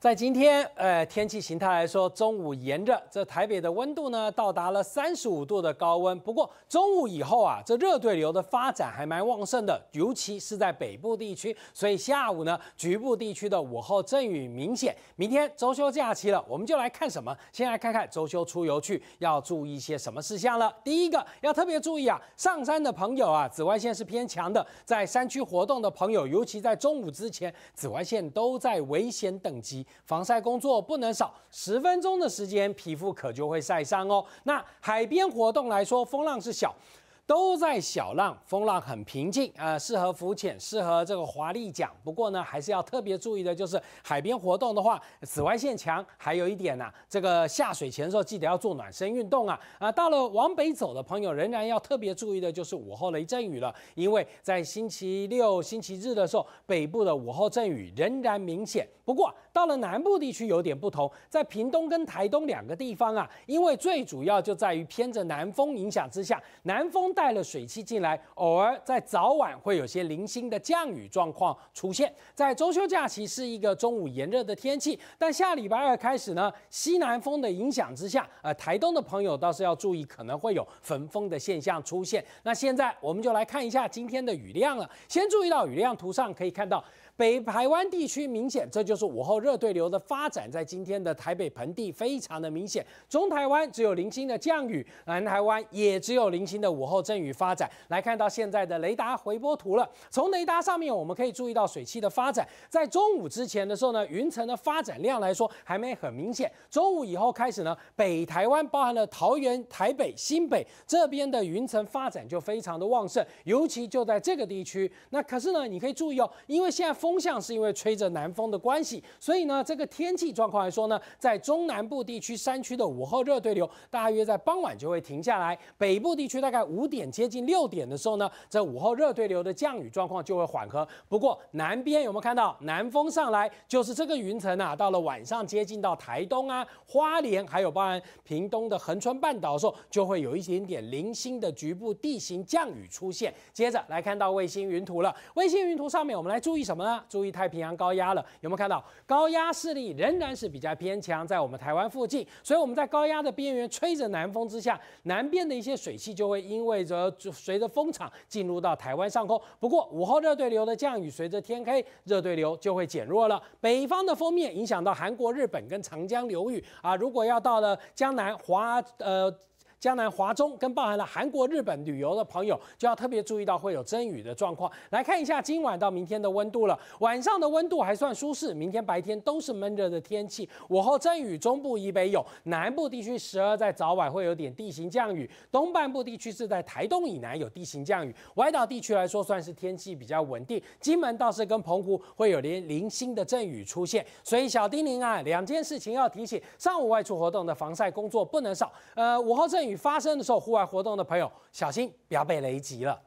在今天，呃，天气形态来说，中午炎热，这台北的温度呢，到达了三十五度的高温。不过中午以后啊，这热对流的发展还蛮旺盛的，尤其是在北部地区，所以下午呢，局部地区的午后阵雨明显。明天周休假期了，我们就来看什么？先来看看周休出游去要注意一些什么事项了。第一个要特别注意啊，上山的朋友啊，紫外线是偏强的，在山区活动的朋友，尤其在中午之前，紫外线都在危险等级。防晒工作不能少，十分钟的时间，皮肤可就会晒伤哦。那海边活动来说，风浪是小。都在小浪，风浪很平静啊，适合浮潜，适合这个华丽桨。不过呢，还是要特别注意的，就是海边活动的话，紫外线强，还有一点呢，这个下水前的时候记得要做暖身运动啊啊！到了往北走的朋友，仍然要特别注意的，就是午后雷阵雨了，因为在星期六、星期日的时候，北部的午后阵雨仍然明显。不过到了南部地区有点不同，在屏东跟台东两个地方啊，因为最主要就在于偏着南风影响之下，南风。带了水汽进来，偶尔在早晚会有些零星的降雨状况出现。在中秋假期是一个中午炎热的天气，但下礼拜二开始呢，西南风的影响之下，呃，台东的朋友倒是要注意，可能会有焚风的现象出现。那现在我们就来看一下今天的雨量了。先注意到雨量图上可以看到。北台湾地区明显，这就是午后热对流的发展，在今天的台北盆地非常的明显。中台湾只有零星的降雨，南台湾也只有零星的午后阵雨发展。来看到现在的雷达回波图了，从雷达上面我们可以注意到水汽的发展，在中午之前的时候呢，云层的发展量来说还没很明显。中午以后开始呢，北台湾包含了桃园、台北、新北这边的云层发展就非常的旺盛，尤其就在这个地区。那可是呢，你可以注意哦，因为现在风。风向是因为吹着南风的关系，所以呢，这个天气状况来说呢，在中南部地区山区的午后热对流，大约在傍晚就会停下来。北部地区大概五点接近六点的时候呢，这午后热对流的降雨状况就会缓和。不过南边有没有看到南风上来？就是这个云层啊，到了晚上接近到台东啊、花莲，还有包含屏东的恒春半岛的时候，就会有一点点零星的局部地形降雨出现。接着来看到卫星云图了，卫星云图上面我们来注意什么呢？注意太平洋高压了，有没有看到高压势力仍然是比较偏强，在我们台湾附近，所以我们在高压的边缘吹着南风之下，南边的一些水汽就会意味着随着风场进入到台湾上空。不过午后热对流的降雨，随着天黑热对流就会减弱了。北方的封面影响到韩国、日本跟长江流域啊，如果要到了江南、华呃。江南、华中跟包含了韩国、日本旅游的朋友就要特别注意到会有阵雨的状况。来看一下今晚到明天的温度了，晚上的温度还算舒适，明天白天都是闷热的天气。午后阵雨，中部以北有，南部地区时而在早晚会有点地形降雨，东半部地区是在台东以南有地形降雨。外岛地区来说算是天气比较稳定，金门倒是跟澎湖会有零零星的阵雨出现。所以小叮咛啊，两件事情要提醒：上午外出活动的防晒工作不能少。呃，午后阵雨。雨发生的时候，户外活动的朋友小心，不要被雷击了。